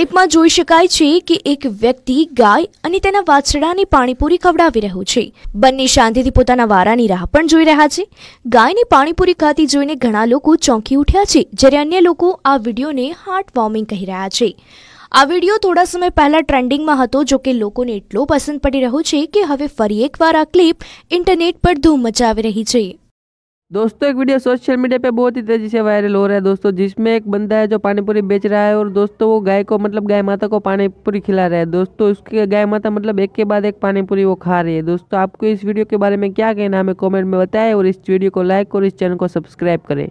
ક્લિપમાં જોઈ શકાય છે કે એક વ્યક્તિ ગાય અને તેના વાછડાને પાણીપુરી ખવડાવી રહ્યો છે બંને શાંતિથી પોતાના વારાની રાહ પણ જોઈ રહ્યા છે ગાયને પાણીપુરી ખાતી જોઈને ઘણા લોકો ચોંકી ઉઠ્યા છે જ્યારે અન્ય લોકો આ વિડીયોને હાર્ટ વોર્મિંગ કહી રહ્યા છે આ વિડીયો થોડા સમય પહેલા ટ્રેન્ડિંગમાં હતો જો કે લોકોને એટલો પસંદ પડી રહ્યો છે કે હવે ફરી એકવાર આ ક્લિપ ઇન્ટરનેટ પર ધૂમ મચાવી રહી છે दोस्तों एक वीडियो सोशल मीडिया पे बहुत ही तेजी से वायरल हो रहा है दोस्तों जिसमें एक बंदा है जो पानीपुरी बेच रहा है और दोस्तों वो गाय को मतलब गाय माता को पानीपुरी खिला रहा है दोस्तों उसके गाय माता मतलब एक के बाद एक पानीपुरी वो खा रही है दोस्तों आपको इस वीडियो के बारे में क्या कहना हमें कॉमेंट में बताए और इस वीडियो को लाइक और इस चैनल को सब्सक्राइब करें